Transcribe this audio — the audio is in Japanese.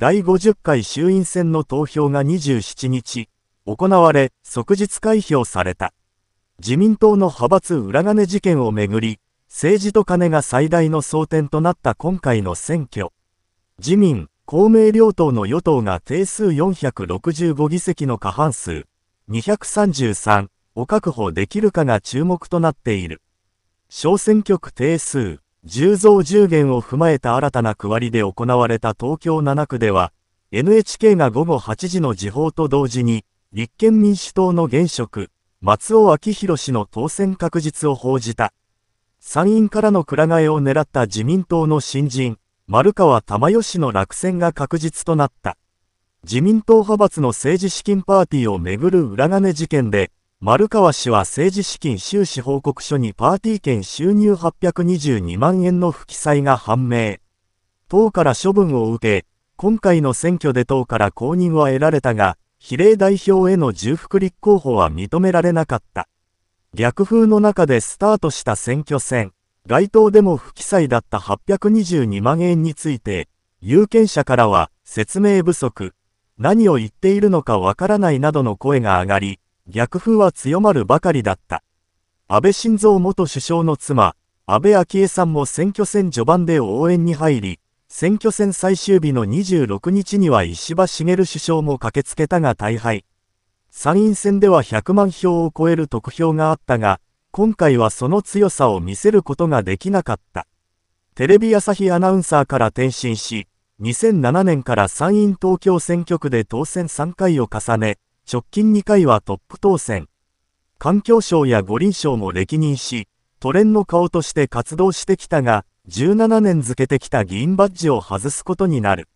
第50回衆院選の投票が27日、行われ、即日開票された。自民党の派閥裏金事件をめぐり、政治と金が最大の争点となった今回の選挙。自民、公明両党の与党が定数465議席の過半数、233を確保できるかが注目となっている。小選挙区定数、10増10減を踏まえた新たな区割りで行われた東京7区では、NHK が午後8時の時報と同時に、立憲民主党の現職、松尾明宏氏の当選確実を報じた。参院からのくら替えを狙った自民党の新人、丸川珠代氏の落選が確実となった。自民党派閥の政治資金パーティーをめぐる裏金事件で、丸川氏は政治資金収支報告書にパーティー券収入822万円の不記載が判明。党から処分を受け、今回の選挙で党から公認は得られたが、比例代表への重複立候補は認められなかった。逆風の中でスタートした選挙戦、街頭でも不記載だった822万円について、有権者からは説明不足、何を言っているのかわからないなどの声が上がり、逆風は強まるばかりだった。安倍晋三元首相の妻、安倍昭恵さんも選挙戦序盤で応援に入り、選挙戦最終日の26日には石破茂首相も駆けつけたが大敗。参院選では100万票を超える得票があったが、今回はその強さを見せることができなかった。テレビ朝日アナウンサーから転身し、2007年から参院東京選挙区で当選3回を重ね、直近2回はトップ当選。環境省や五輪省も歴任し、都連の顔として活動してきたが、17年付けてきた議員バッジを外すことになる。